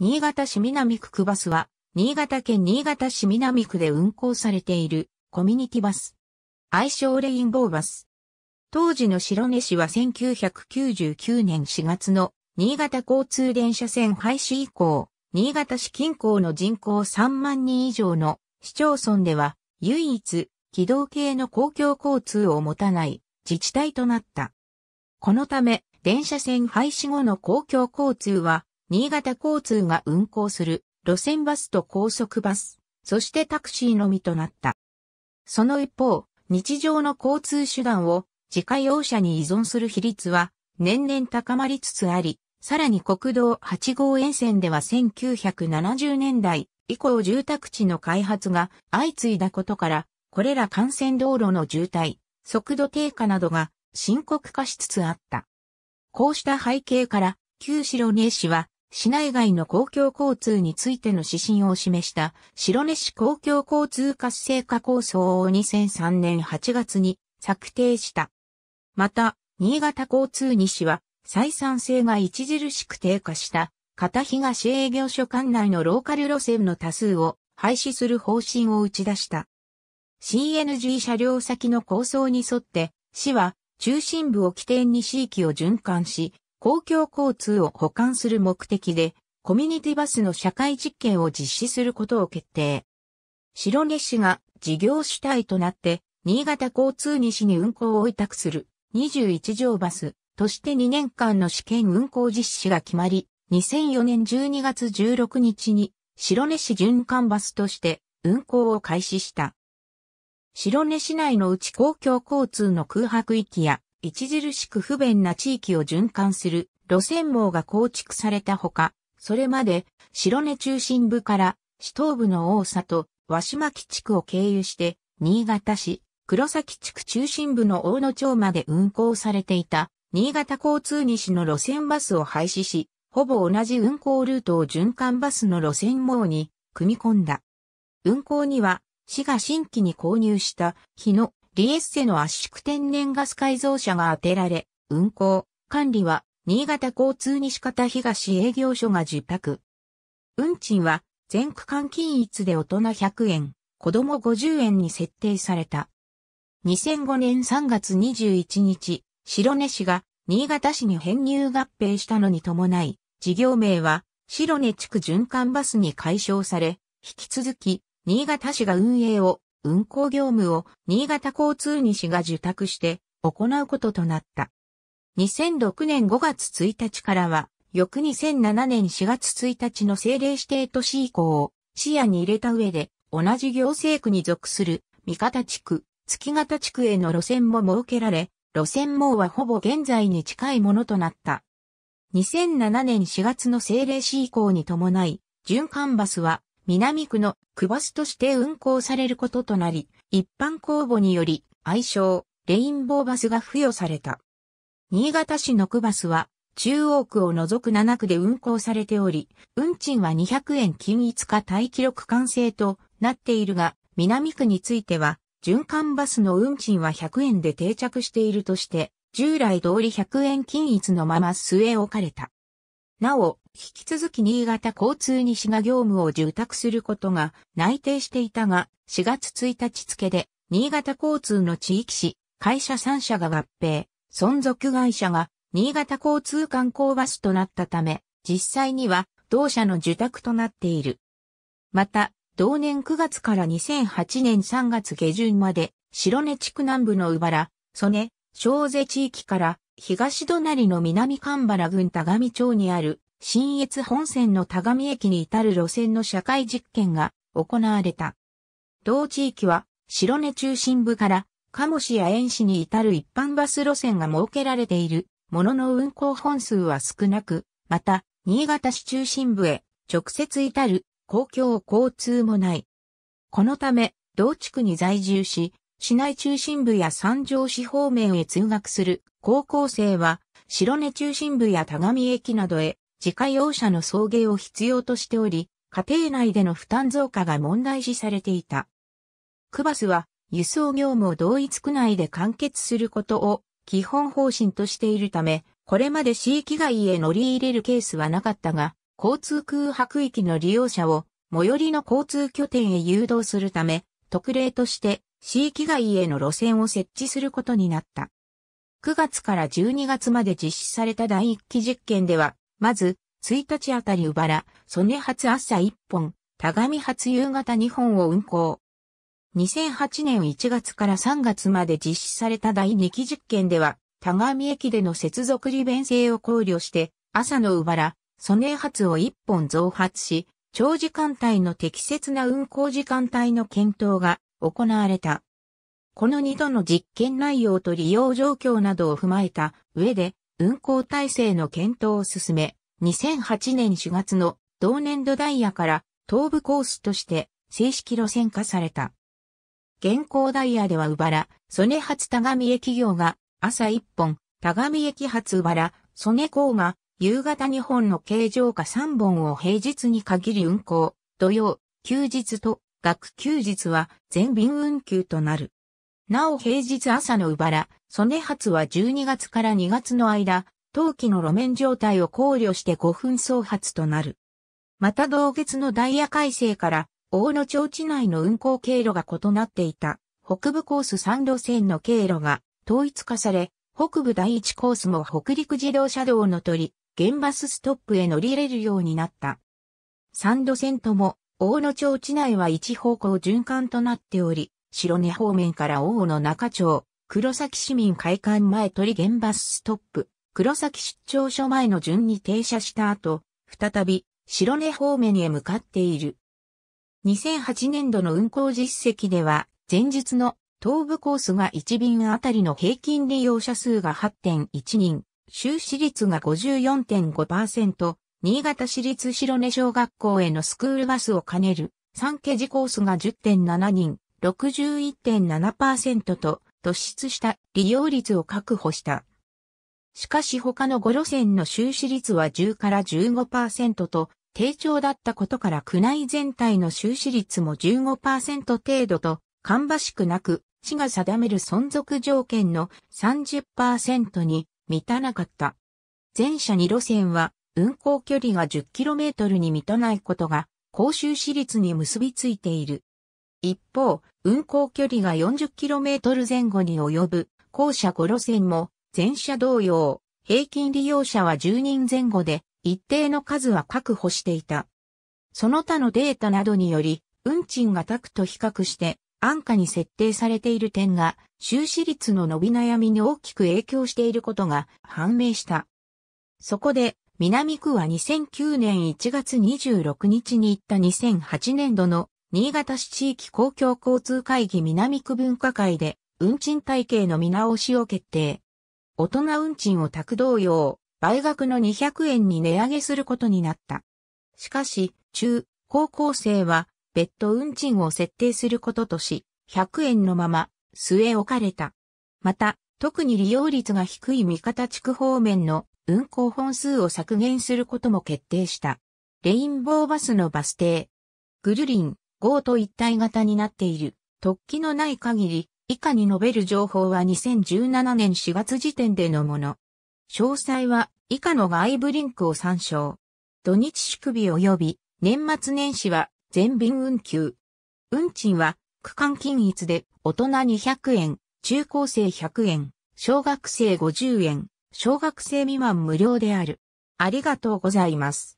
新潟市南区区バスは、新潟県新潟市南区で運行されているコミュニティバス。愛称レインボーバス。当時の白根市は1999年4月の新潟交通電車線廃止以降、新潟市近郊の人口3万人以上の市町村では唯一軌道系の公共交通を持たない自治体となった。このため電車線廃止後の公共交通は新潟交通が運行する路線バスと高速バス、そしてタクシーのみとなった。その一方、日常の交通手段を自家用車に依存する比率は年々高まりつつあり、さらに国道8号沿線では1970年代以降住宅地の開発が相次いだことから、これら幹線道路の渋滞、速度低下などが深刻化しつつあった。こうした背景から、旧白根市は市内外の公共交通についての指針を示した白根市公共交通活性化構想を2003年8月に策定した。また、新潟交通西は採算性が著しく低下した片東営業所管内のローカル路線の多数を廃止する方針を打ち出した。CNG 車両先の構想に沿って、市は中心部を起点に地域を循環し、公共交通を補完する目的で、コミュニティバスの社会実験を実施することを決定。白根市が事業主体となって、新潟交通西に運行を委託する21条バスとして2年間の試験運行実施が決まり、2004年12月16日に白根市循環バスとして運行を開始した。白根市内のうち公共交通の空白域や著しく不便な地域を循環する路線網が構築されたほか、それまで白根中心部から市東部の大里、和島基地区を経由して、新潟市、黒崎地区中心部の大野町まで運行されていた、新潟交通西の路線バスを廃止し、ほぼ同じ運行ルートを循環バスの路線網に組み込んだ。運行には、市が新規に購入した日野リエッセの圧縮天然ガス改造車が当てられ、運行、管理は、新潟交通西方東営業所が受託。運賃は、全区間均一で大人100円、子供50円に設定された。2005年3月21日、白根市が新潟市に編入合併したのに伴い、事業名は白根地区循環バスに解消され、引き続き新潟市が運営を運行業務を新潟交通西が受託して行うこととなった。2006年5月1日からは、翌2007年4月1日の政令指定都市以降を視野に入れた上で、同じ行政区に属する三方地区、月形地区への路線も設けられ、路線網はほぼ現在に近いものとなった。2007年4月の政令市以降に伴い、循環バスは南区の区バスとして運行されることとなり、一般公募により愛称、レインボーバスが付与された。新潟市の区バスは、中央区を除く7区で運行されており、運賃は200円均一化待記録完成となっているが、南区については、循環バスの運賃は100円で定着しているとして、従来通り100円均一のまま据え置かれた。なお、引き続き新潟交通西が業務を受託することが内定していたが、4月1日付で、新潟交通の地域市、会社3社が合併、存続会社が新潟交通観光バスとなったため、実際には同社の受託となっている。また、同年9月から2008年3月下旬まで、白根地区南部の鵜原、曽根、小瀬地域から、東隣の南神原郡田上町にある新越本線の田上駅に至る路線の社会実験が行われた。同地域は白根中心部から鴨市や遠市に至る一般バス路線が設けられているものの運行本数は少なく、また、新潟市中心部へ直接至る公共交通もない。このため、同地区に在住し、市内中心部や三条市方面へ通学する高校生は、白根中心部や田上駅などへ自家用車の送迎を必要としており、家庭内での負担増加が問題視されていた。クバスは輸送業務を同一区内で完結することを基本方針としているため、これまで市域外へ乗り入れるケースはなかったが、交通空白域の利用者を最寄りの交通拠点へ誘導するため、特例として市域外への路線を設置することになった。9月から12月まで実施された第1期実験では、まず、1日あたりうばら、曽根発朝1本、田上発夕方2本を運行。2008年1月から3月まで実施された第2期実験では、田上駅での接続利便性を考慮して、朝のうばら、曽根発を1本増発し、長時間帯の適切な運行時間帯の検討が行われた。この2度の実験内容と利用状況などを踏まえた上で、運行体制の検討を進め、2008年4月の同年度ダイヤから東部コースとして正式路線化された。現行ダイヤでは羽原、曽根発田上駅業が朝1本、田上駅発羽原、曽根港が夕方2本の形状下3本を平日に限り運行、土曜、休日と学休日は全便運休となる。なお平日朝のうばら、曽根発は12月から2月の間、冬季の路面状態を考慮して5分走発となる。また同月のダイヤ改正から、大野町地内の運行経路が異なっていた、北部コース3路線の経路が統一化され、北部第1コースも北陸自動車道の取り、原バスストップへ乗り入れるようになった。3路線とも、大野町地内は一方向循環となっており、白根方面から大野中町、黒崎市民会館前鳥現バスストップ、黒崎出張所前の順に停車した後、再び白根方面へ向かっている。2008年度の運行実績では、前日の東部コースが1便あたりの平均利用者数が8.1人、収支率が54.5%、新潟市立白根小学校へのスクールバスを兼ねる、三家事コースが10.7人、61.7%と突出した利用率を確保した。しかし他の5路線の収支率は10から15%と低調だったことから区内全体の収支率も15%程度と芳しくなく、市が定める存続条件の30%に満たなかった。全車2路線は運行距離が 10km に満たないことが、公衆支率に結びついている。一方、運行距離が 40km 前後に及ぶ、校舎5路線も、全車同様、平均利用者は10人前後で、一定の数は確保していた。その他のデータなどにより、運賃がタクと比較して、安価に設定されている点が、収支率の伸び悩みに大きく影響していることが判明した。そこで、南区は2009年1月26日に行った2008年度の新潟市地域公共交通会議南区分科会で、運賃体系の見直しを決定。大人運賃を宅同様、倍額の200円に値上げすることになった。しかし、中、高校生は、別途運賃を設定することとし、100円のまま、据え置かれた。また、特に利用率が低い三方地区方面の運行本数を削減することも決定した。レインボーバスのバス停。グルリン、号と一体型になっている。突起のない限り、以下に述べる情報は2017年4月時点でのもの。詳細は以下の外部リンクを参照。土日祝日及び年末年始は全便運休。運賃は区間均一で大人200円、中高生100円、小学生50円、小学生未満無料である。ありがとうございます。